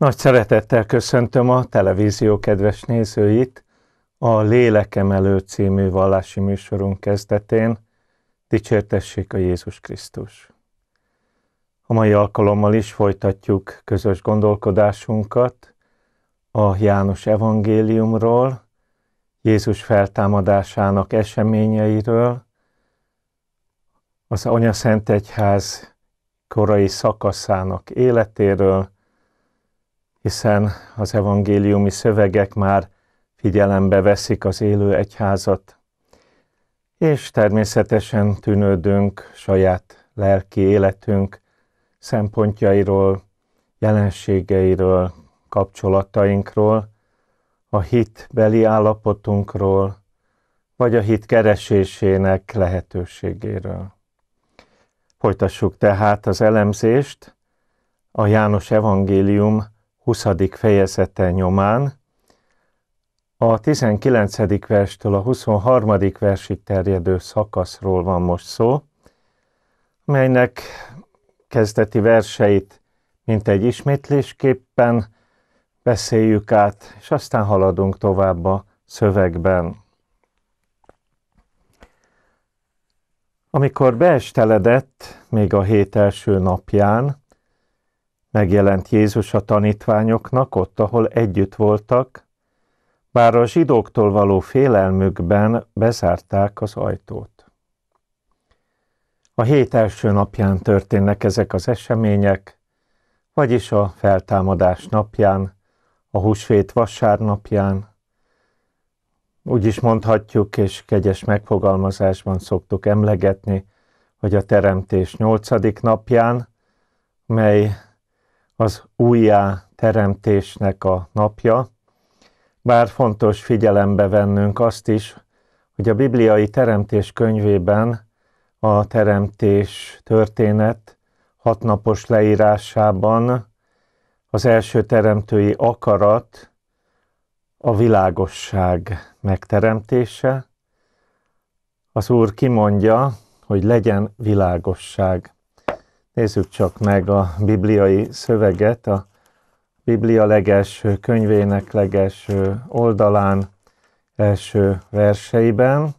Nagy szeretettel köszöntöm a televízió kedves nézőit a Lélekemelő című vallási műsorunk kezdetén. Dicsértessék a Jézus Krisztus! A mai alkalommal is folytatjuk közös gondolkodásunkat a János evangéliumról, Jézus feltámadásának eseményeiről, az Anya Szent Egyház korai szakaszának életéről, hiszen az evangéliumi szövegek már figyelembe veszik az élő egyházat, és természetesen tűnődünk saját lelki életünk szempontjairól, jelenségeiről, kapcsolatainkról, a hit beli állapotunkról, vagy a hit keresésének lehetőségéről. Folytassuk tehát az elemzést. A János Evangélium 20. fejezete nyomán, a 19. verstől a 23. versig terjedő szakaszról van most szó, melynek kezdeti verseit mint egy ismétlésképpen beszéljük át, és aztán haladunk tovább a szövegben. Amikor beesteledett, még a hét első napján, Megjelent Jézus a tanítványoknak ott, ahol együtt voltak, bár a zsidóktól való félelmükben bezárták az ajtót. A hét első napján történnek ezek az események, vagyis a feltámadás napján, a húsvét vasárnapján, úgy is mondhatjuk, és kegyes megfogalmazásban szoktuk emlegetni, hogy a teremtés nyolcadik napján, mely az újjá teremtésnek a napja, bár fontos figyelembe vennünk azt is, hogy a bibliai teremtés könyvében a teremtés történet hatnapos leírásában az első teremtői akarat a világosság megteremtése. Az Úr kimondja, hogy legyen világosság. Nézzük csak meg a bibliai szöveget, a Biblia legelső könyvének legelső oldalán, első verseiben.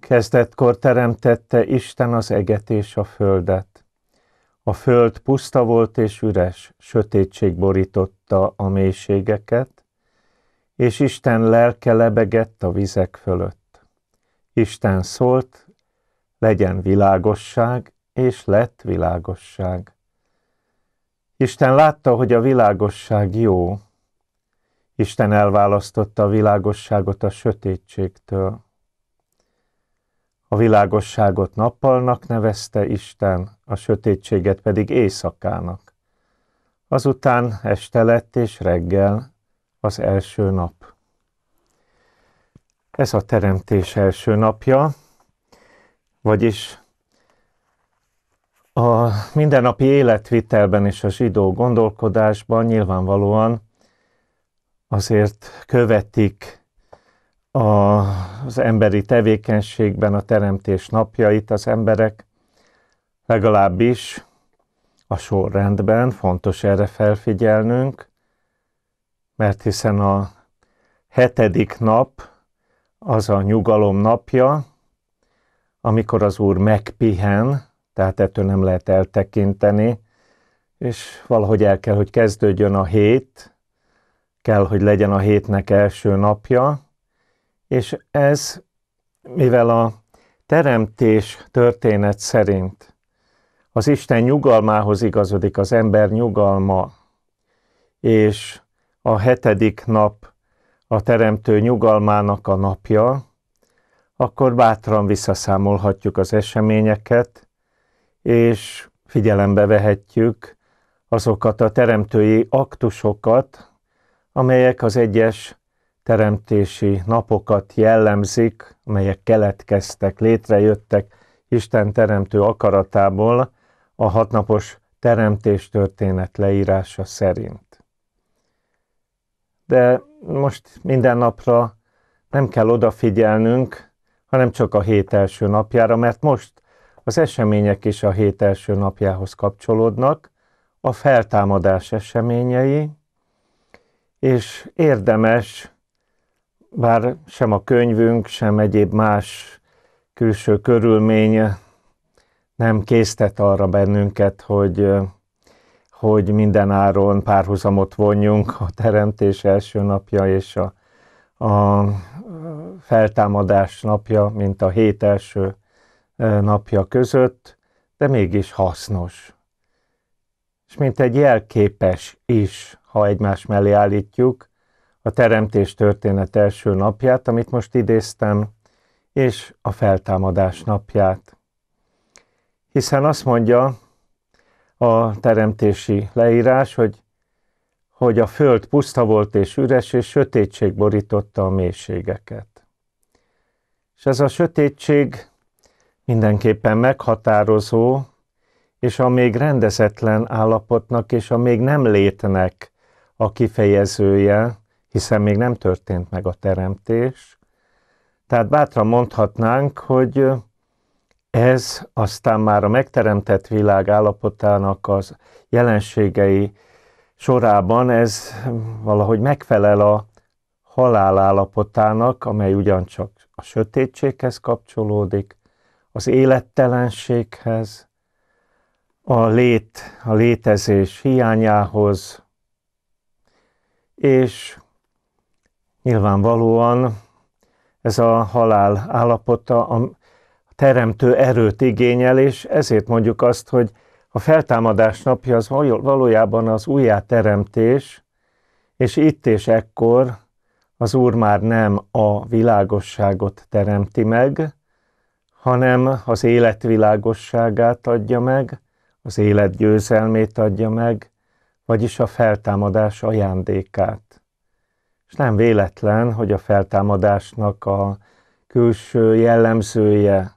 Kezdetkor teremtette Isten az eget és a földet. A föld puszta volt és üres, sötétség borította a mélységeket, és Isten lelke lebegett a vizek fölött. Isten szólt, legyen világosság, és lett világosság. Isten látta, hogy a világosság jó. Isten elválasztotta a világosságot a sötétségtől. A világosságot nappalnak nevezte Isten, a sötétséget pedig éjszakának. Azután este lett és reggel, az első nap. Ez a teremtés első napja, vagyis a mindennapi életvitelben és a zsidó gondolkodásban nyilvánvalóan azért követik az emberi tevékenységben a teremtés napjait az emberek, legalábbis a sorrendben, fontos erre felfigyelnünk, mert hiszen a hetedik nap az a nyugalom napja, amikor az Úr megpihen, tehát ettől nem lehet eltekinteni, és valahogy el kell, hogy kezdődjön a hét, kell, hogy legyen a hétnek első napja, és ez, mivel a teremtés történet szerint az Isten nyugalmához igazodik az ember nyugalma, és a hetedik nap a teremtő nyugalmának a napja, akkor bátran visszaszámolhatjuk az eseményeket, és figyelembe vehetjük azokat a teremtői aktusokat, amelyek az egyes teremtési napokat jellemzik, amelyek keletkeztek, létrejöttek Isten teremtő akaratából a hatnapos teremtés történet leírása szerint. De most minden napra nem kell odafigyelnünk, hanem csak a hét első napjára, mert most az események is a hét első napjához kapcsolódnak, a feltámadás eseményei, és érdemes, bár sem a könyvünk, sem egyéb más külső körülmény nem késztet arra bennünket, hogy, hogy mindenáron párhuzamot vonjunk a teremtés első napja és a, a feltámadás napja, mint a hét első napja között, de mégis hasznos. És mint egy jelképes is, ha egymás mellé állítjuk, a teremtés történet első napját, amit most idéztem, és a feltámadás napját. Hiszen azt mondja a teremtési leírás, hogy, hogy a föld puszta volt és üres, és sötétség borította a mélységeket. És ez a sötétség mindenképpen meghatározó, és a még rendezetlen állapotnak és a még nem létnek a kifejezője, hiszen még nem történt meg a teremtés. Tehát bátran mondhatnánk, hogy ez aztán már a megteremtett világ állapotának az jelenségei sorában ez valahogy megfelel a halálállapotának, amely ugyancsak a sötétséghez kapcsolódik, az élettelenséghez, a lét, a létezés hiányához, és nyilvánvalóan ez a halál állapota a teremtő erőt igényel, és ezért mondjuk azt, hogy a feltámadás napja az valójában az újjáteremtés, és itt és ekkor az Úr már nem a világosságot teremti meg, hanem az élet világosságát adja meg, az élet győzelmét adja meg, vagyis a feltámadás ajándékát. És nem véletlen, hogy a feltámadásnak a külső jellemzője,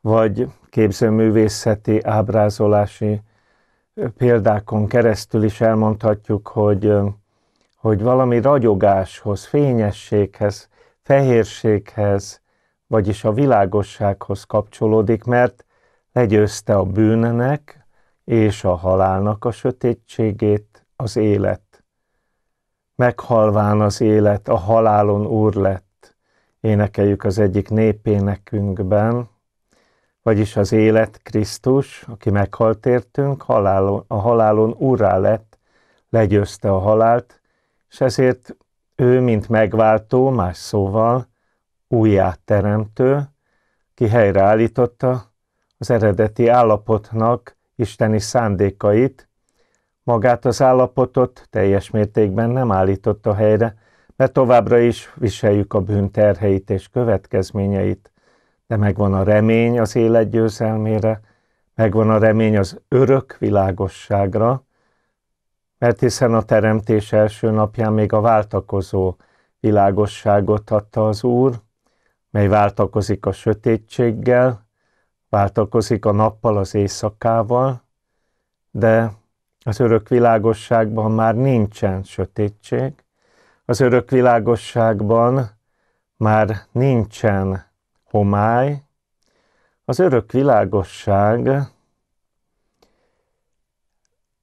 vagy képzőművészeti ábrázolási példákon keresztül is elmondhatjuk, hogy hogy valami ragyogáshoz, fényességhez, fehérséghez, vagyis a világossághoz kapcsolódik, mert legyőzte a bűnnek és a halálnak a sötétségét az élet. Meghalván az élet, a halálon úr lett, énekeljük az egyik népénekünkben, vagyis az élet Krisztus, aki meghalt értünk, halálon, a halálon úrá lett, legyőzte a halált, és ezért ő, mint megváltó, más szóval újjáteremtő, ki helyreállította az eredeti állapotnak isteni szándékait, magát az állapotot teljes mértékben nem állította helyre, mert továbbra is viseljük a bűn terheit és következményeit, de megvan a remény az élet győzelmére, megvan a remény az örök világosságra, mert hiszen a teremtés első napján még a váltakozó világosságot adta az Úr, mely váltakozik a sötétséggel, váltakozik a nappal az éjszakával, de az örök világosságban már nincsen sötétség, az örök világosságban már nincsen homály, az örök világosság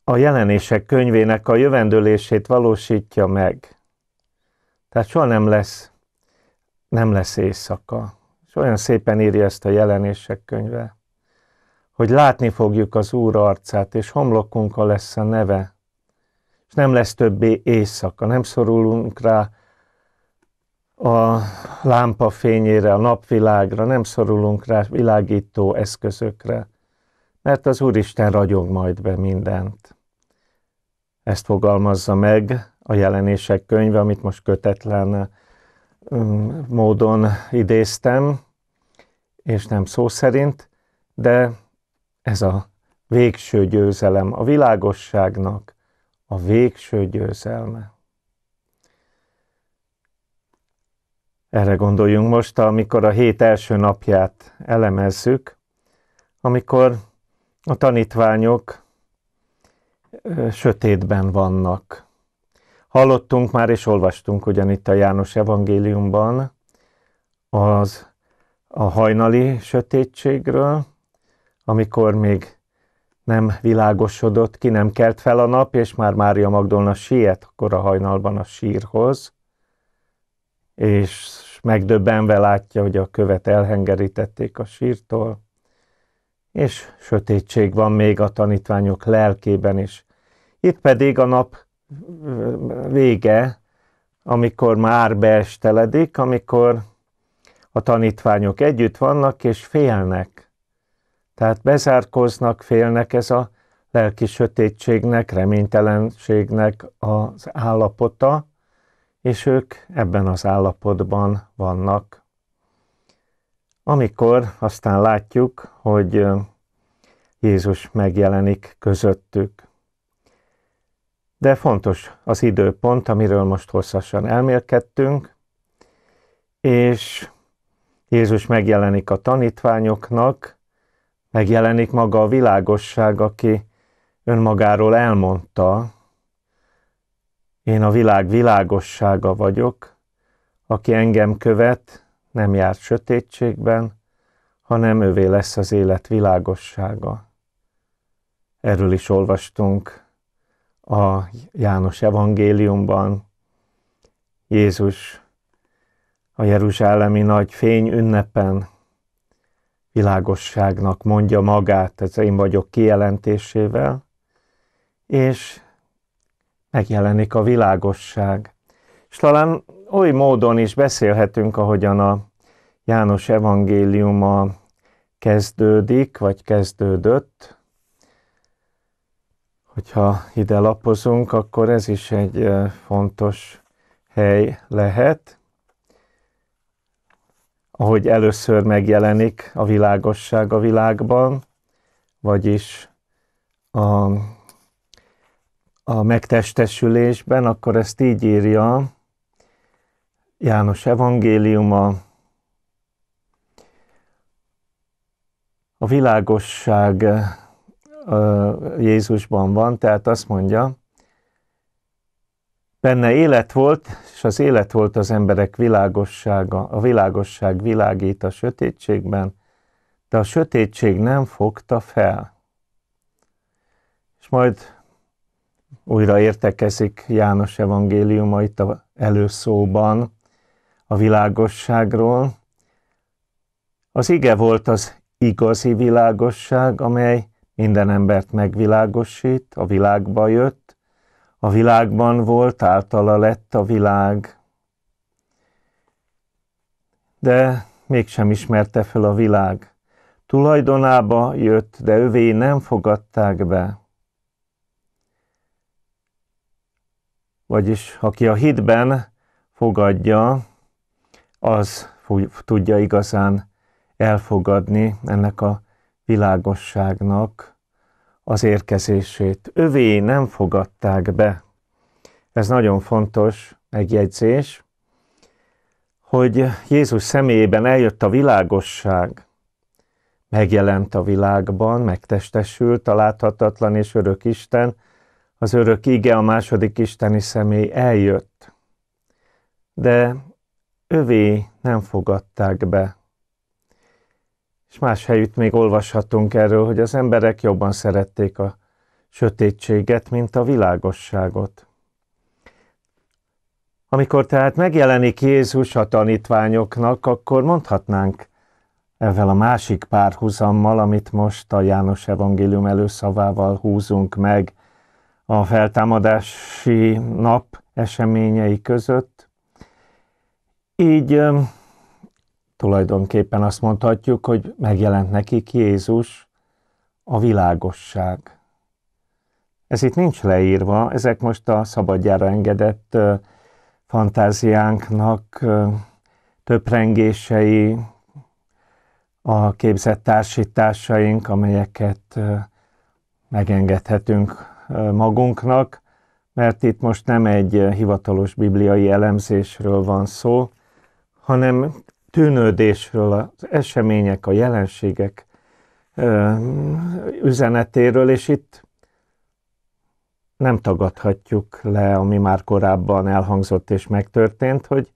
a jelenések könyvének a jövendőlését valósítja meg. Tehát soha nem lesz, nem lesz éjszaka. És olyan szépen írja ezt a jelenések könyve, hogy látni fogjuk az Úr arcát, és homlokunkkal lesz a neve, és nem lesz többé éjszaka, nem szorulunk rá a lámpa fényére, a napvilágra, nem szorulunk rá világító eszközökre, mert az Úristen ragyog majd be mindent. Ezt fogalmazza meg a jelenések könyve, amit most kötetlen um, módon idéztem, és nem szó szerint, de ez a végső győzelem, a világosságnak a végső győzelme. Erre gondoljunk most, amikor a hét első napját elemezzük, amikor a tanítványok sötétben vannak. Hallottunk már és olvastunk ugyan itt a János evangéliumban az a hajnali sötétségről, amikor még nem világosodott ki, nem kelt fel a nap, és már Mária Magdolna siet akkor a hajnalban a sírhoz, és megdöbbenve látja, hogy a követ elhengerítették a sírtól, és sötétség van még a tanítványok lelkében is, itt pedig a nap vége, amikor már beesteledik, amikor a tanítványok együtt vannak és félnek. Tehát bezárkoznak, félnek ez a lelki sötétségnek, reménytelenségnek az állapota, és ők ebben az állapotban vannak. Amikor aztán látjuk, hogy Jézus megjelenik közöttük de fontos az időpont, amiről most hosszasan elmélkedtünk, és Jézus megjelenik a tanítványoknak, megjelenik maga a világosság, aki önmagáról elmondta, én a világ világossága vagyok, aki engem követ, nem jár sötétségben, hanem ővé lesz az élet világossága. Erről is olvastunk a János evangéliumban Jézus a jeruzsálemi nagy fény ünnepen világosságnak mondja magát, ez én vagyok kijelentésével, és megjelenik a világosság. És talán oly módon is beszélhetünk, ahogyan a János evangéliuma kezdődik, vagy kezdődött, hogyha ide lapozunk, akkor ez is egy fontos hely lehet, ahogy először megjelenik a világosság a világban, vagyis a, a megtestesülésben, akkor ezt így írja János evangéliuma, a világosság Jézusban van, tehát azt mondja, benne élet volt, és az élet volt az emberek világossága, a világosság világít a sötétségben, de a sötétség nem fogta fel. És majd újra értekezik János evangéliuma itt a előszóban a világosságról. Az ige volt az igazi világosság, amely minden embert megvilágosít, a világba jött, a világban volt, általa lett a világ, de mégsem ismerte föl a világ. Tulajdonába jött, de övé nem fogadták be. Vagyis, aki a hitben fogadja, az tudja igazán elfogadni ennek a világosságnak az érkezését. Övé nem fogadták be. Ez nagyon fontos megjegyzés, hogy Jézus személyében eljött a világosság, megjelent a világban, megtestesült a láthatatlan és örök Isten, az örök ige, a második isteni személy eljött. De övé nem fogadták be és más helyütt még olvashatunk erről, hogy az emberek jobban szerették a sötétséget, mint a világosságot. Amikor tehát megjelenik Jézus a tanítványoknak, akkor mondhatnánk ezzel a másik párhuzammal, amit most a János Evangélium előszavával húzunk meg a feltámadási nap eseményei között. Így Tulajdonképpen azt mondhatjuk, hogy megjelent nekik Jézus, a világosság. Ez itt nincs leírva, ezek most a szabadjára engedett fantáziánknak töprengései, a képzett társításaink, amelyeket megengedhetünk magunknak, mert itt most nem egy hivatalos bibliai elemzésről van szó, hanem tűnődésről, az események, a jelenségek üzenetéről, és itt nem tagadhatjuk le, ami már korábban elhangzott és megtörtént, hogy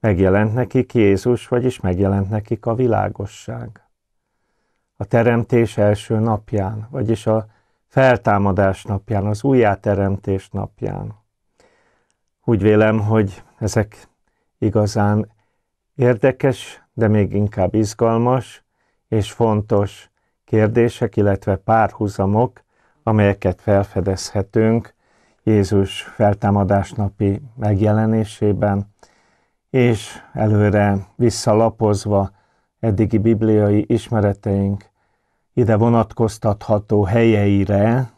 megjelent nekik Jézus, vagyis megjelent nekik a világosság. A teremtés első napján, vagyis a feltámadás napján, az újjáteremtés napján. Úgy vélem, hogy ezek igazán Érdekes, de még inkább izgalmas és fontos kérdések, illetve párhuzamok, amelyeket felfedezhetünk Jézus feltámadásnapi megjelenésében, és előre visszalapozva eddigi bibliai ismereteink ide vonatkoztatható helyeire,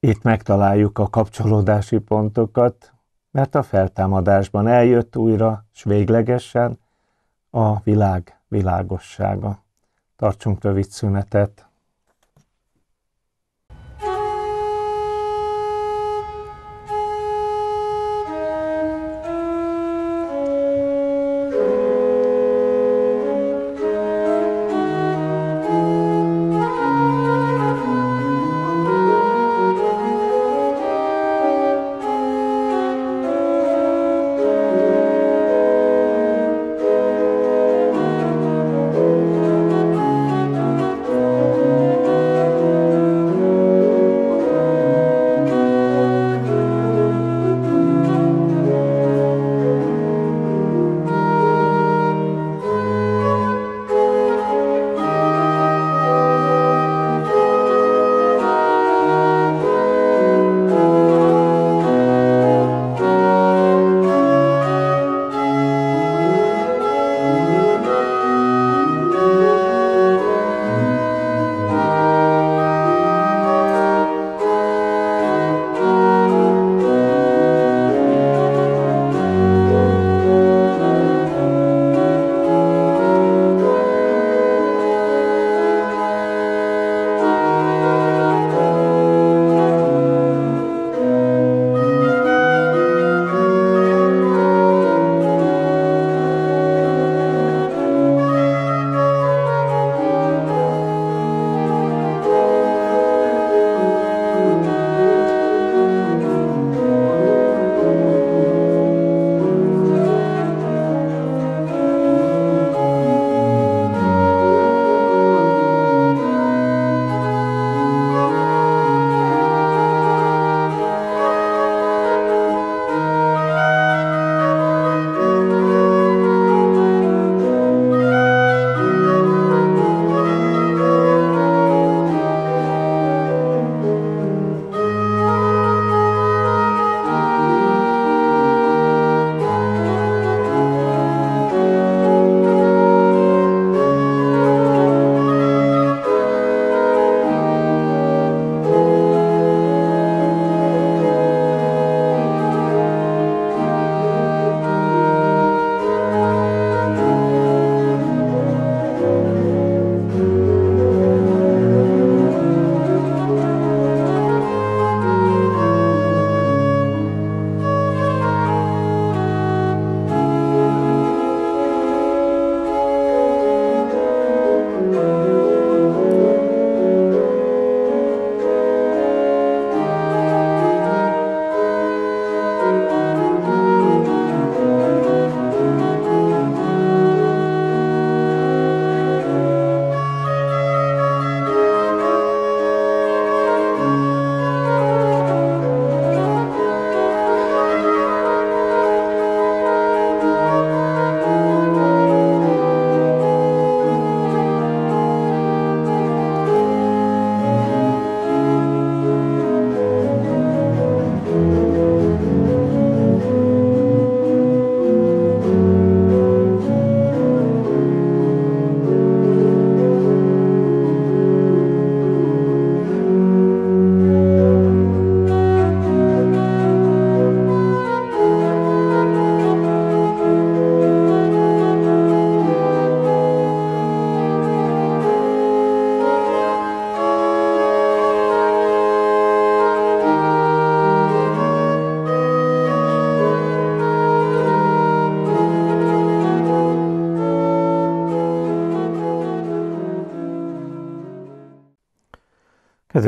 itt megtaláljuk a kapcsolódási pontokat, mert a feltámadásban eljött újra, s véglegesen a világ világossága. Tartsunk rövid szünetet.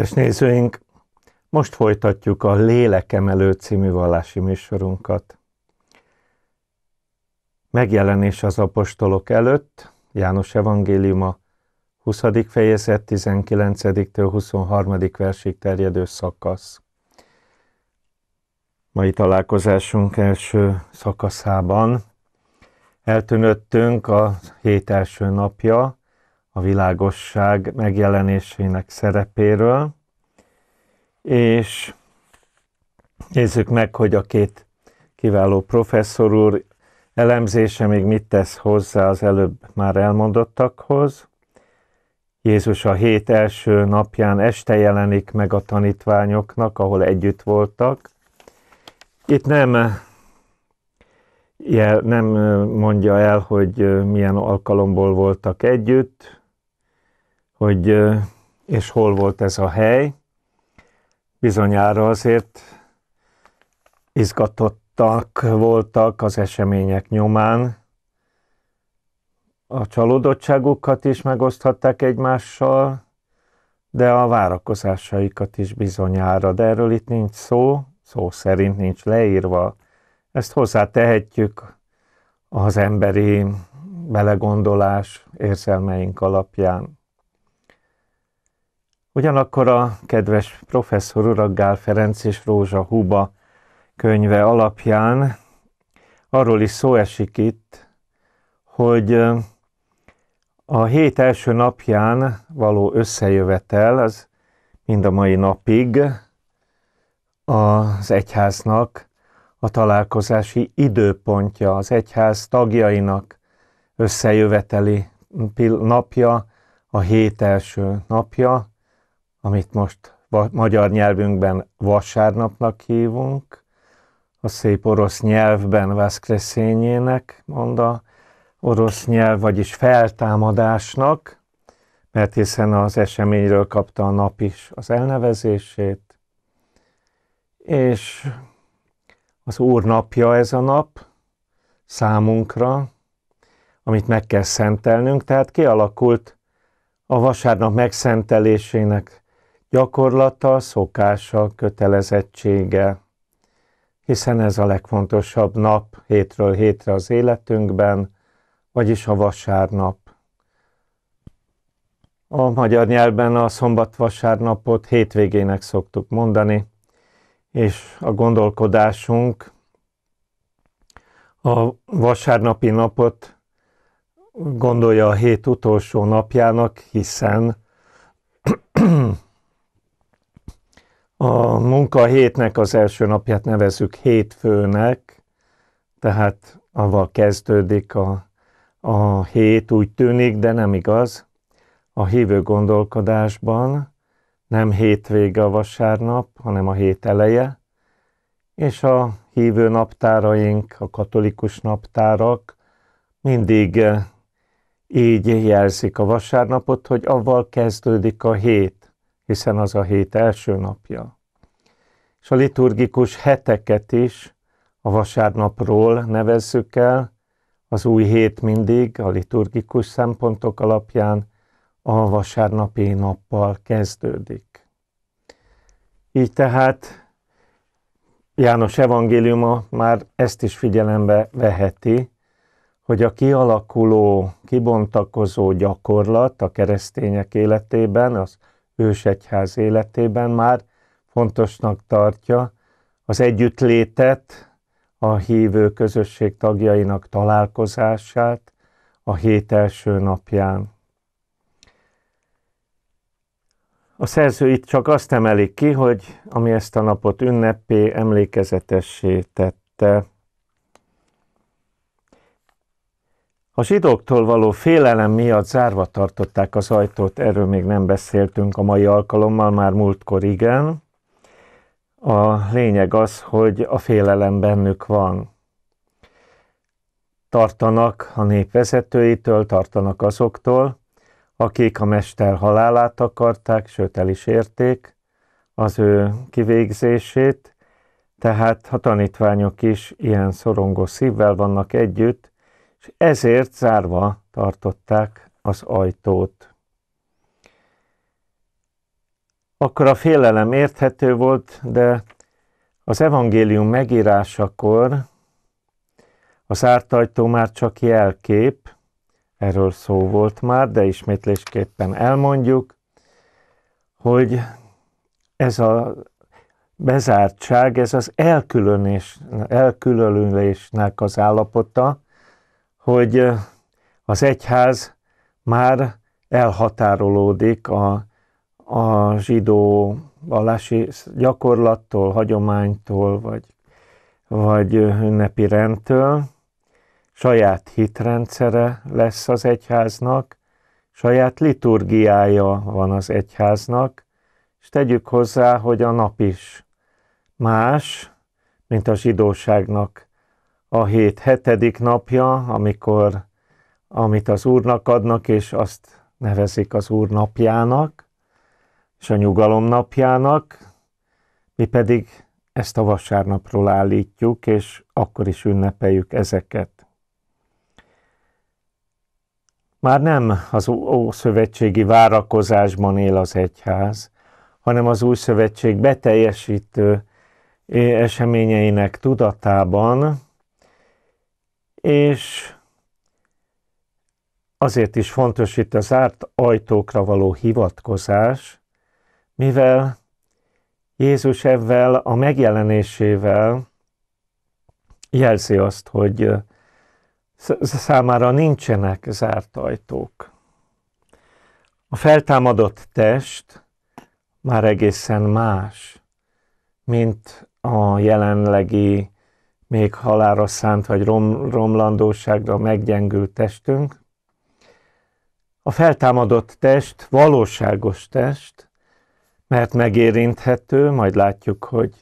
Kedves nézőink, most folytatjuk a Lélekemelő című vallási műsorunkat. Megjelenés az apostolok előtt, János evangéliuma 20. fejezet 19-től 23. versig terjedő szakasz. Mai találkozásunk első szakaszában eltűnöttünk a hét első napja, világosság megjelenésének szerepéről, és nézzük meg, hogy a két kiváló professzor úr elemzése még mit tesz hozzá az előbb már elmondottakhoz. Jézus a hét első napján este jelenik meg a tanítványoknak, ahol együtt voltak. Itt nem, nem mondja el, hogy milyen alkalomból voltak együtt, hogy és hol volt ez a hely. Bizonyára azért izgatottak voltak az események nyomán. A csalódottságukat is megoszthatták egymással, de a várakozásaikat is bizonyára, de erről itt nincs szó, szó szerint nincs leírva. Ezt hozzátehetjük az emberi belegondolás érzelmeink alapján. Ugyanakkor a kedves professzor urak Gál Ferenc és Rózsa Huba könyve alapján arról is szó esik itt, hogy a hét első napján való összejövetel, az mind a mai napig az egyháznak a találkozási időpontja, az egyház tagjainak összejöveteli napja, a hét első napja, amit most magyar nyelvünkben vasárnapnak hívunk, a szép orosz nyelvben Vaszkreszényének mond a orosz nyelv, vagyis feltámadásnak, mert hiszen az eseményről kapta a nap is az elnevezését, és az Úr napja ez a nap számunkra, amit meg kell szentelnünk, tehát kialakult a vasárnap megszentelésének gyakorlata, szokása, kötelezettsége, hiszen ez a legfontosabb nap hétről hétre az életünkben, vagyis a vasárnap. A magyar nyelven a szombat-vasárnapot hétvégének szoktuk mondani, és a gondolkodásunk a vasárnapi napot gondolja a hét utolsó napjának, hiszen a munkahétnek az első napját nevezzük hétfőnek, tehát avval kezdődik a, a hét, úgy tűnik, de nem igaz. A hívő gondolkodásban nem hétvége a vasárnap, hanem a hét eleje, és a hívő naptáraink, a katolikus naptárak mindig eh, így jelzik a vasárnapot, hogy avval kezdődik a hét hiszen az a hét első napja. És a liturgikus heteket is a vasárnapról nevezzük el, az új hét mindig a liturgikus szempontok alapján a vasárnapi nappal kezdődik. Így tehát János evangéliuma már ezt is figyelembe veheti, hogy a kialakuló, kibontakozó gyakorlat a keresztények életében, az ősegyház életében már fontosnak tartja az együttlétet, a hívő közösség tagjainak találkozását a hét első napján. A szerző itt csak azt emeli ki, hogy ami ezt a napot ünnepé, emlékezetessé tette. A zsidóktól való félelem miatt zárva tartották az ajtót, erről még nem beszéltünk a mai alkalommal, már múltkor igen. A lényeg az, hogy a félelem bennük van. Tartanak a népvezetőitől, tartanak azoktól, akik a mester halálát akarták, sőt el is érték az ő kivégzését, tehát a tanítványok is ilyen szorongó szívvel vannak együtt, és ezért zárva tartották az ajtót. Akkor a félelem érthető volt, de az evangélium megírásakor a zárt ajtó már csak jelkép, erről szó volt már, de ismétlésképpen elmondjuk, hogy ez a bezártság, ez az elkülönés, elkülönülésnek az állapota, hogy az egyház már elhatárolódik a, a zsidó vallási gyakorlattól, hagyománytól, vagy, vagy ünnepi rendtől. Saját hitrendszere lesz az egyháznak, saját liturgiája van az egyháznak, és tegyük hozzá, hogy a nap is más, mint a zsidóságnak a hét hetedik napja, amikor amit az Úrnak adnak, és azt nevezik az Úr napjának, és a nyugalom napjának, mi pedig ezt a vasárnapról állítjuk, és akkor is ünnepeljük ezeket. Már nem az ószövetségi várakozásban él az egyház, hanem az új szövetség beteljesítő eseményeinek tudatában, és azért is fontos itt az árt ajtókra való hivatkozás, mivel Jézus ebben a megjelenésével jelzi azt, hogy számára nincsenek zárt ajtók. A feltámadott test már egészen más, mint a jelenlegi még halára szánt vagy rom, romlandóságra meggyengült testünk. A feltámadott test valóságos test, mert megérinthető, majd látjuk, hogy,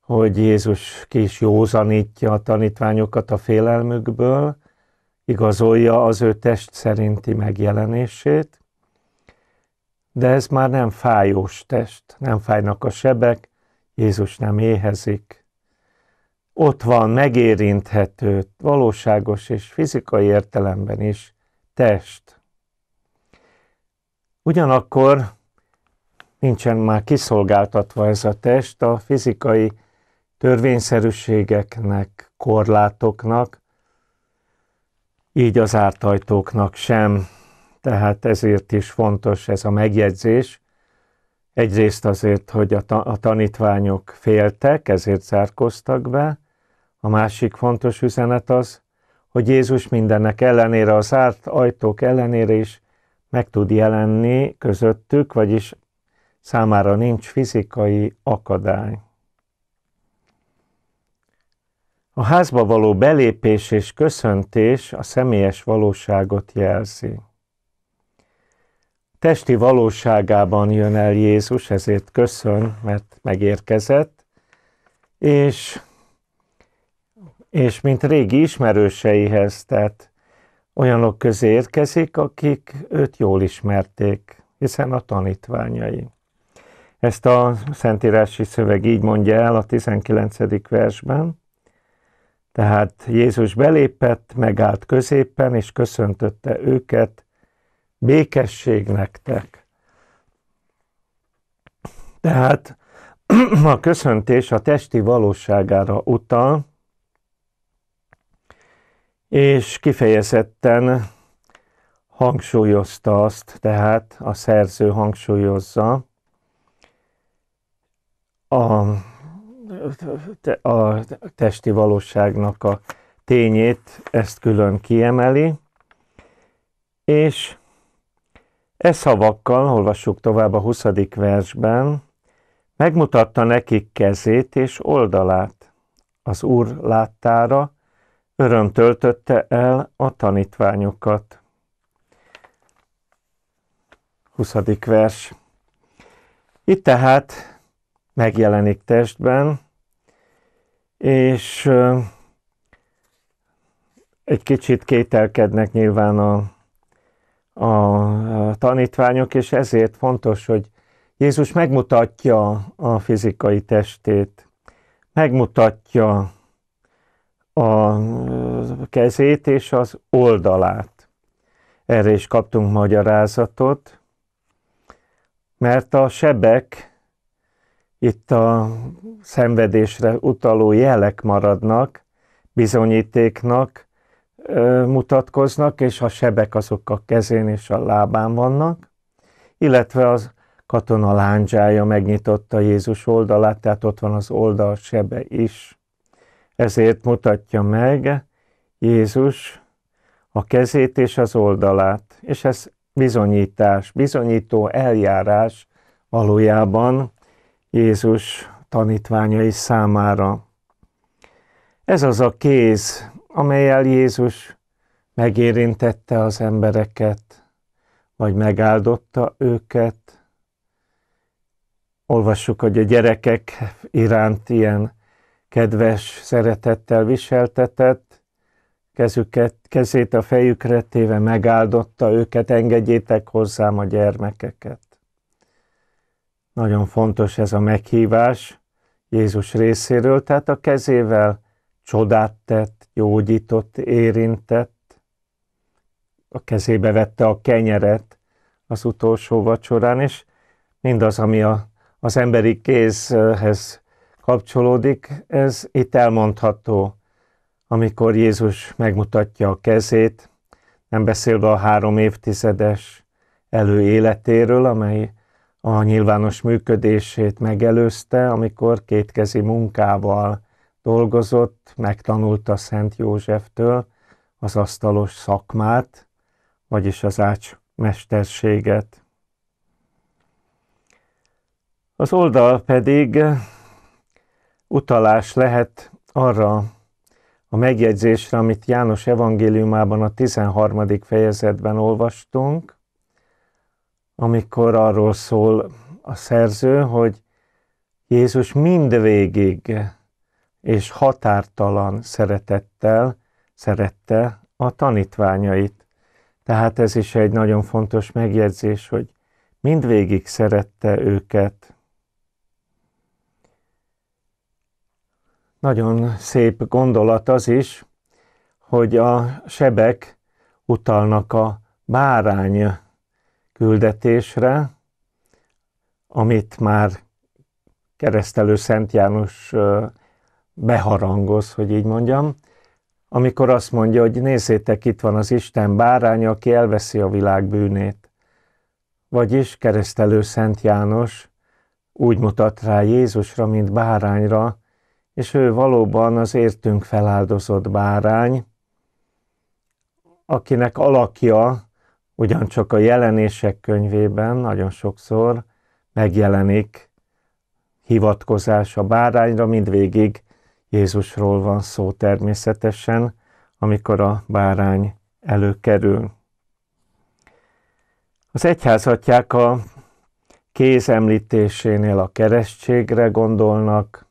hogy Jézus ki is józanítja a tanítványokat a félelmükből, igazolja az ő test szerinti megjelenését, de ez már nem fájós test, nem fájnak a sebek, Jézus nem éhezik, ott van, megérinthető, valóságos és fizikai értelemben is test. Ugyanakkor nincsen már kiszolgáltatva ez a test a fizikai törvényszerűségeknek, korlátoknak, így az ártajtóknak sem. Tehát ezért is fontos ez a megjegyzés. Egyrészt azért, hogy a, ta- a tanítványok féltek, ezért zárkoztak be, a másik fontos üzenet az, hogy Jézus mindennek ellenére, a zárt ajtók ellenére is meg tud jelenni közöttük, vagyis számára nincs fizikai akadály. A házba való belépés és köszöntés a személyes valóságot jelzi. Testi valóságában jön el Jézus, ezért köszön, mert megérkezett, és és mint régi ismerőseihez, tehát olyanok közé érkezik, akik őt jól ismerték, hiszen a tanítványai. Ezt a szentírási szöveg így mondja el a 19. versben. Tehát Jézus belépett, megállt középen, és köszöntötte őket, békesség nektek. Tehát a köszöntés a testi valóságára utal, és kifejezetten hangsúlyozta azt, tehát a szerző hangsúlyozza a, a testi valóságnak a tényét, ezt külön kiemeli, és e szavakkal, olvassuk tovább a 20. versben, megmutatta nekik kezét és oldalát az Úr láttára, Öröm töltötte el a tanítványokat. 20. vers. Itt tehát megjelenik testben, és egy kicsit kételkednek nyilván a, a tanítványok, és ezért fontos, hogy Jézus megmutatja a fizikai testét, megmutatja a kezét és az oldalát. Erre is kaptunk magyarázatot, mert a sebek itt a szenvedésre utaló jelek maradnak, bizonyítéknak mutatkoznak, és a sebek azok a kezén és a lábán vannak, illetve az katona lándzsája megnyitotta Jézus oldalát, tehát ott van az oldal sebe is. Ezért mutatja meg Jézus a kezét és az oldalát, és ez bizonyítás, bizonyító eljárás valójában Jézus tanítványai számára. Ez az a kéz, amelyel Jézus megérintette az embereket, vagy megáldotta őket. Olvassuk, hogy a gyerekek iránt ilyen kedves szeretettel viseltetett, kezüket, kezét a fejükre téve megáldotta őket, engedjétek hozzám a gyermekeket. Nagyon fontos ez a meghívás Jézus részéről, tehát a kezével csodát tett, gyógyított, érintett, a kezébe vette a kenyeret az utolsó vacsorán, és mindaz, ami a, az emberi kézhez kapcsolódik, ez itt elmondható, amikor Jézus megmutatja a kezét, nem beszélve a három évtizedes előéletéről, amely a nyilvános működését megelőzte, amikor kétkezi munkával dolgozott, megtanulta Szent Józseftől az asztalos szakmát, vagyis az ács mesterséget. Az oldal pedig utalás lehet arra a megjegyzésre, amit János evangéliumában a 13. fejezetben olvastunk, amikor arról szól a szerző, hogy Jézus mindvégig és határtalan szeretettel szerette a tanítványait. Tehát ez is egy nagyon fontos megjegyzés, hogy mindvégig szerette őket. Nagyon szép gondolat az is, hogy a sebek utalnak a bárány küldetésre, amit már keresztelő Szent János beharangoz, hogy így mondjam, amikor azt mondja, hogy nézzétek, itt van az Isten báránya, aki elveszi a világ bűnét. Vagyis keresztelő Szent János úgy mutat rá Jézusra, mint bárányra, és ő valóban az értünk feláldozott bárány, akinek alakja ugyancsak a jelenések könyvében nagyon sokszor megjelenik hivatkozás a bárányra, mindvégig Jézusról van szó természetesen, amikor a bárány előkerül. Az egyházatják a kézemlítésénél a keresztségre gondolnak,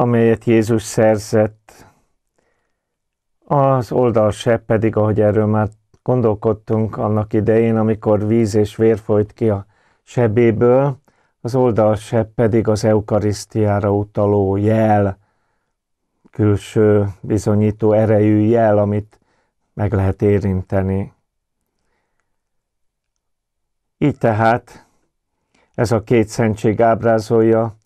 amelyet Jézus szerzett. Az oldalsepp pedig, ahogy erről már gondolkodtunk annak idején, amikor víz és vér folyt ki a sebéből, az oldalsepp pedig az eukarisztiára utaló jel, külső bizonyító erejű jel, amit meg lehet érinteni. Így tehát ez a két szentség ábrázolja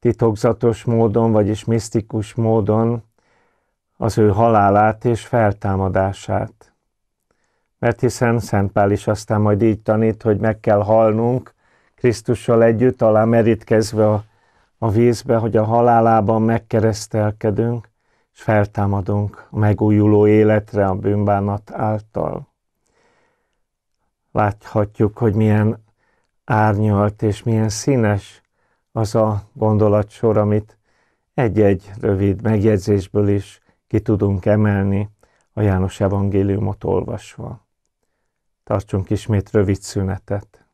titokzatos módon, vagyis misztikus módon az ő halálát és feltámadását. Mert hiszen Szent Pál is aztán majd így tanít, hogy meg kell halnunk Krisztussal együtt, alá merítkezve a, a vízbe, hogy a halálában megkeresztelkedünk, és feltámadunk a megújuló életre a bűnbánat által. Láthatjuk, hogy milyen árnyalt és milyen színes az a gondolatsor, amit egy-egy rövid megjegyzésből is ki tudunk emelni a János evangéliumot olvasva. Tartsunk ismét rövid szünetet.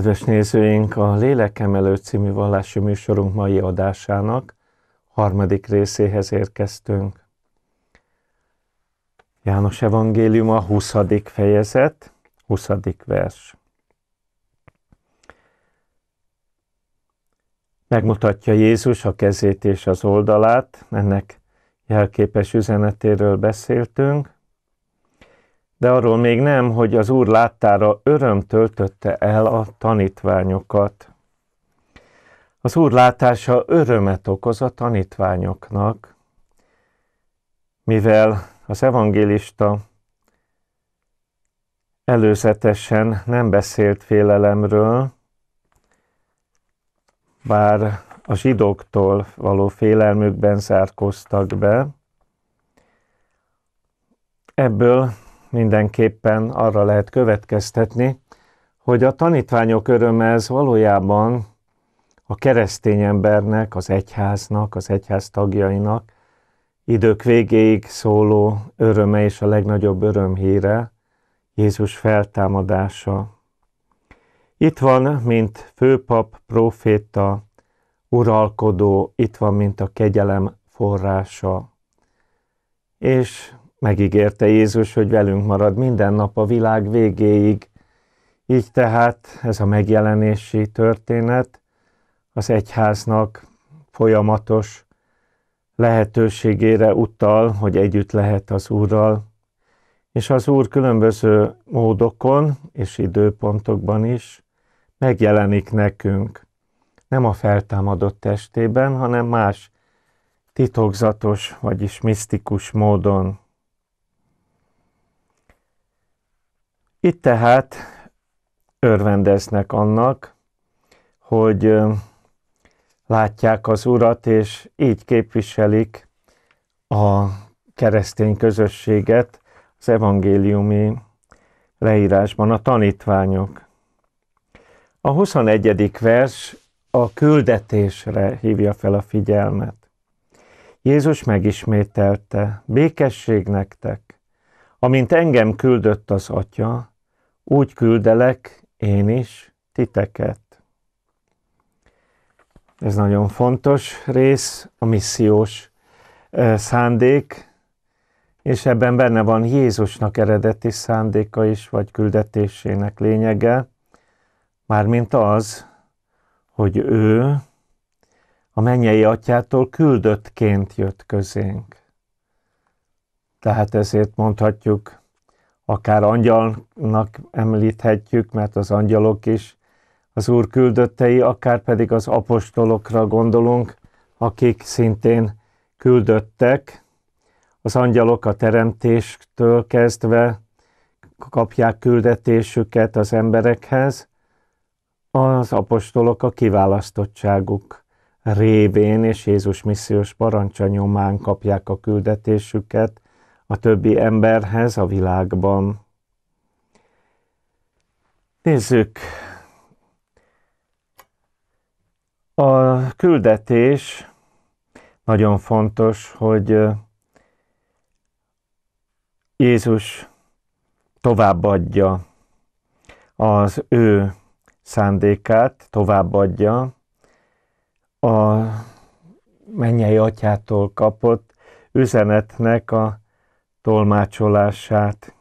Kedves nézőink, a Lélekemelő című vallási műsorunk mai adásának harmadik részéhez érkeztünk. János Evangéliuma 20. fejezet, 20. vers. Megmutatja Jézus a kezét és az oldalát, ennek jelképes üzenetéről beszéltünk, de arról még nem, hogy az Úr láttára öröm töltötte el a tanítványokat. Az Úr látása örömet okoz a tanítványoknak, mivel az evangélista előzetesen nem beszélt félelemről, bár a zsidóktól való félelmükben zárkoztak be. Ebből mindenképpen arra lehet következtetni, hogy a tanítványok öröme ez valójában a keresztény embernek, az egyháznak, az egyház tagjainak idők végéig szóló öröme és a legnagyobb örömhíre, Jézus feltámadása. Itt van, mint főpap, proféta, uralkodó, itt van, mint a kegyelem forrása. És Megígérte Jézus, hogy velünk marad minden nap a világ végéig. Így tehát ez a megjelenési történet az egyháznak folyamatos lehetőségére utal, hogy együtt lehet az Úrral, és az Úr különböző módokon és időpontokban is megjelenik nekünk. Nem a feltámadott testében, hanem más titokzatos, vagyis misztikus módon. Itt tehát örvendeznek annak, hogy látják az Urat, és így képviselik a keresztény közösséget az evangéliumi leírásban a tanítványok. A 21. vers a küldetésre hívja fel a figyelmet. Jézus megismételte, békesség nektek, amint engem küldött az Atya, úgy küldelek én is titeket. Ez nagyon fontos rész, a missziós szándék, és ebben benne van Jézusnak eredeti szándéka is, vagy küldetésének lényege, mármint az, hogy ő a mennyei atyától küldöttként jött közénk. Tehát ezért mondhatjuk akár angyalnak említhetjük, mert az angyalok is az Úr küldöttei, akár pedig az apostolokra gondolunk, akik szintén küldöttek, az angyalok a teremtéstől kezdve kapják küldetésüket az emberekhez, az apostolok a kiválasztottságuk révén és Jézus missziós parancsa nyomán kapják a küldetésüket, a többi emberhez a világban. Nézzük, a küldetés nagyon fontos, hogy Jézus továbbadja az ő szándékát, továbbadja a mennyei atyától kapott üzenetnek a tolmácsolását.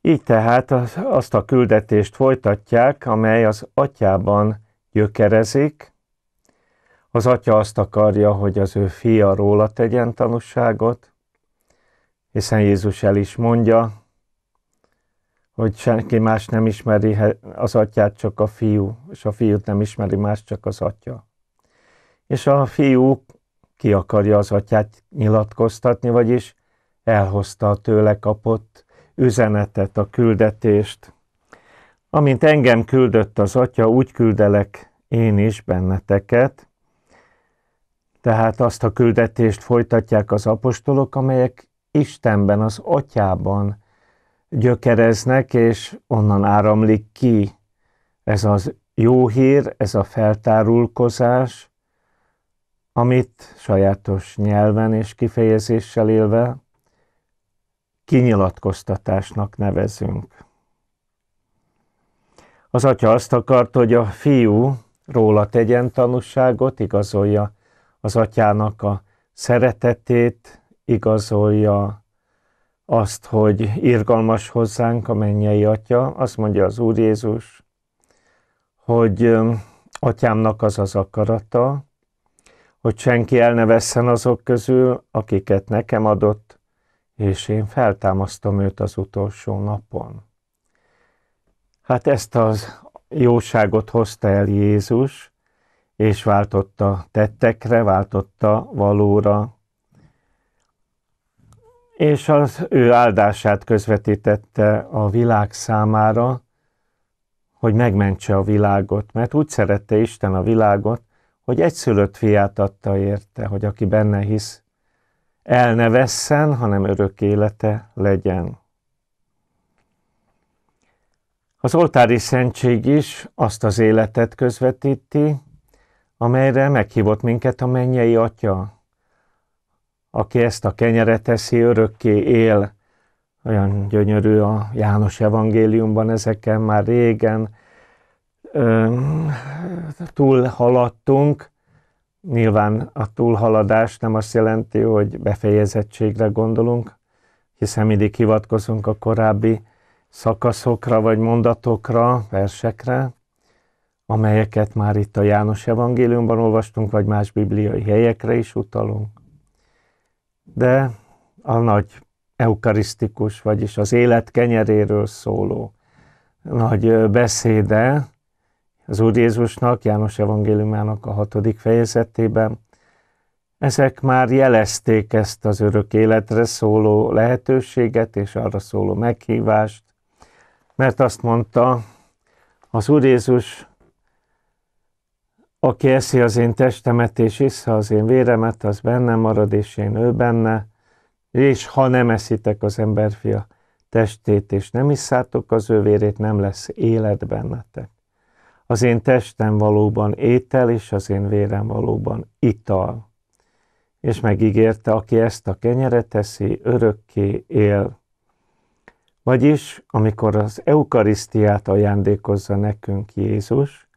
Így tehát azt a küldetést folytatják, amely az atyában gyökerezik. Az atya azt akarja, hogy az ő fia róla tegyen tanúságot, hiszen Jézus el is mondja, hogy senki más nem ismeri az atyát, csak a fiú, és a fiút nem ismeri más, csak az atya. És a fiú ki akarja az atyát nyilatkoztatni, vagyis elhozta a tőle kapott üzenetet, a küldetést. Amint engem küldött az atya, úgy küldelek én is benneteket. Tehát azt a küldetést folytatják az apostolok, amelyek Istenben, az atyában gyökereznek, és onnan áramlik ki ez az jó hír, ez a feltárulkozás, amit sajátos nyelven és kifejezéssel élve kinyilatkoztatásnak nevezünk. Az atya azt akart, hogy a fiú róla tegyen tanúságot, igazolja az atyának a szeretetét, igazolja azt, hogy irgalmas hozzánk a mennyei atya, azt mondja az Úr Jézus, hogy atyámnak az az akarata, hogy senki el ne vesszen azok közül, akiket nekem adott, és én feltámasztom őt az utolsó napon. Hát ezt az jóságot hozta el Jézus, és váltotta tettekre, váltotta valóra, és az ő áldását közvetítette a világ számára, hogy megmentse a világot, mert úgy szerette Isten a világot, hogy egyszülött fiát adta érte, hogy aki benne hisz, el ne vesszen, hanem örök élete legyen. Az oltári szentség is azt az életet közvetíti, amelyre meghívott minket a mennyei atya, aki ezt a kenyeret teszi, örökké él. Olyan gyönyörű a János evangéliumban, ezeken már régen túlhaladtunk. Nyilván a túlhaladás nem azt jelenti, hogy befejezettségre gondolunk, hiszen mindig hivatkozunk a korábbi szakaszokra vagy mondatokra, versekre, amelyeket már itt a János evangéliumban olvastunk, vagy más bibliai helyekre is utalunk. De a nagy eukarisztikus, vagyis az élet kenyeréről szóló nagy beszéde, az Úr Jézusnak, János evangéliumának a hatodik fejezetében. Ezek már jelezték ezt az örök életre szóló lehetőséget és arra szóló meghívást, mert azt mondta az Úr Jézus, aki eszi az én testemet és issza az én véremet, az bennem marad, és én ő benne, és ha nem eszitek az emberfia testét, és nem isszátok az ő vérét, nem lesz élet bennetek az én testem valóban étel, és az én vérem valóban ital. És megígérte, aki ezt a kenyeret teszi, örökké él. Vagyis, amikor az eukarisztiát ajándékozza nekünk Jézus,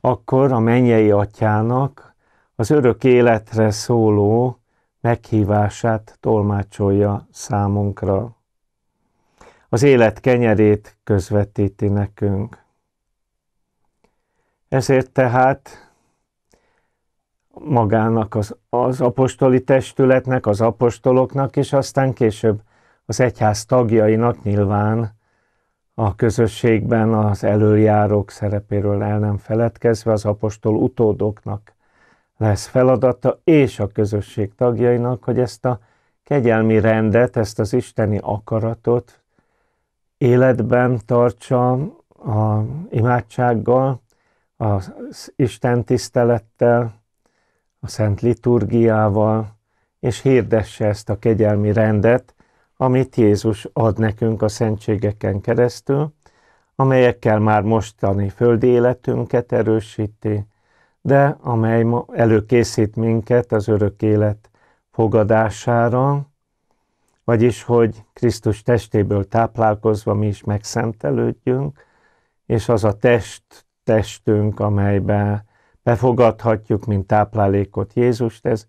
akkor a mennyei atyának az örök életre szóló meghívását tolmácsolja számunkra. Az élet kenyerét közvetíti nekünk. Ezért tehát magának az, az apostoli testületnek, az apostoloknak, és aztán később az egyház tagjainak nyilván a közösségben az előjárók szerepéről el nem feledkezve az apostol utódoknak lesz feladata, és a közösség tagjainak, hogy ezt a kegyelmi rendet, ezt az isteni akaratot életben tartsa a imádsággal, az Isten tisztelettel, a Szent Liturgiával, és hirdesse ezt a kegyelmi rendet, amit Jézus ad nekünk a szentségeken keresztül, amelyekkel már mostani földi életünket erősíti, de amely előkészít minket az örök élet fogadására, vagyis hogy Krisztus testéből táplálkozva mi is megszentelődjünk, és az a test testünk, amelybe befogadhatjuk, mint táplálékot Jézust, ez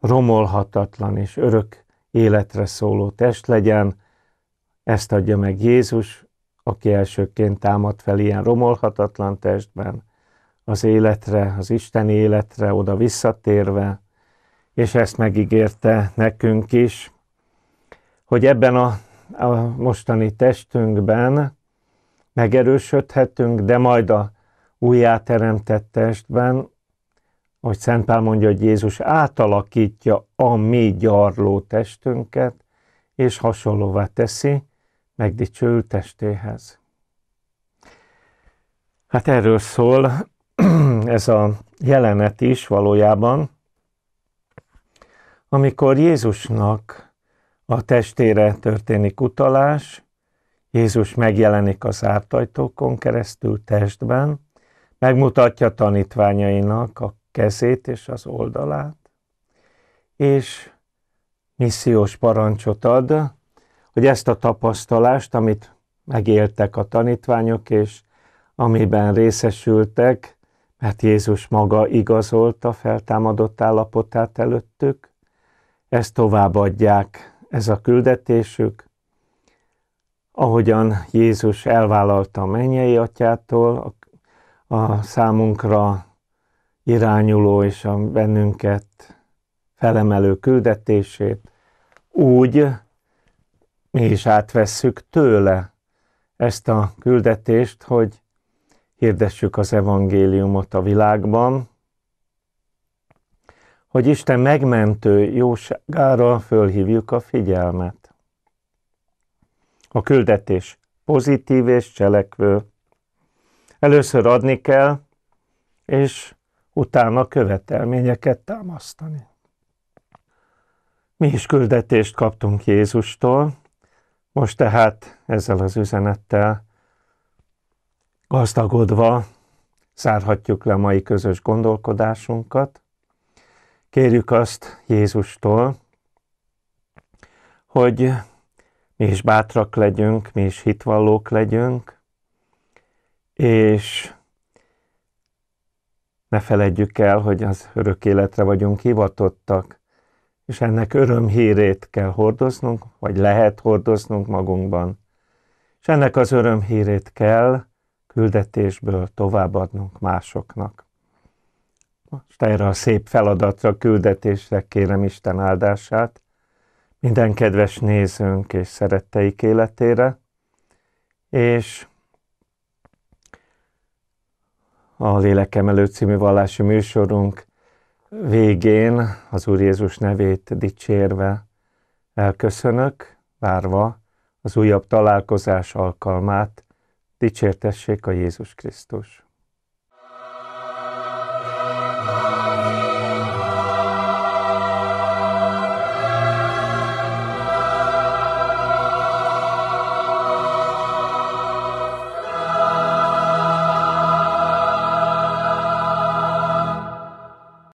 romolhatatlan és örök életre szóló test legyen. Ezt adja meg Jézus, aki elsőként támad fel ilyen romolhatatlan testben, az életre, az Isteni életre oda visszatérve, és ezt megígérte nekünk is, hogy ebben a, a mostani testünkben megerősödhetünk, de majd a újjáteremtett testben, hogy Szent Pál mondja, hogy Jézus átalakítja a mi gyarló testünket, és hasonlóvá teszi megdicsőült testéhez. Hát erről szól ez a jelenet is valójában, amikor Jézusnak a testére történik utalás, Jézus megjelenik az ártajtókon keresztül testben, Megmutatja tanítványainak a kezét és az oldalát, és missziós parancsot ad, hogy ezt a tapasztalást, amit megéltek a tanítványok, és amiben részesültek, mert Jézus maga igazolta feltámadott állapotát előttük, ezt továbbadják, ez a küldetésük, ahogyan Jézus elvállalta a mennyei atyától a a számunkra irányuló és a bennünket felemelő küldetését, úgy mi is átvesszük tőle ezt a küldetést, hogy hirdessük az evangéliumot a világban, hogy Isten megmentő jóságára fölhívjuk a figyelmet. A küldetés pozitív és cselekvő Először adni kell, és utána követelményeket támasztani. Mi is küldetést kaptunk Jézustól, most tehát ezzel az üzenettel gazdagodva zárhatjuk le mai közös gondolkodásunkat. Kérjük azt Jézustól, hogy mi is bátrak legyünk, mi is hitvallók legyünk, és ne feledjük el, hogy az örök életre vagyunk hivatottak, és ennek örömhírét kell hordoznunk, vagy lehet hordoznunk magunkban. És ennek az örömhírét kell küldetésből továbbadnunk másoknak. Most erre a szép feladatra, küldetésre kérem Isten áldását, minden kedves nézőnk és szeretteik életére, és a Lélekem előtt című vallási műsorunk végén az Úr Jézus nevét dicsérve elköszönök, várva az újabb találkozás alkalmát, dicsértessék a Jézus Krisztus.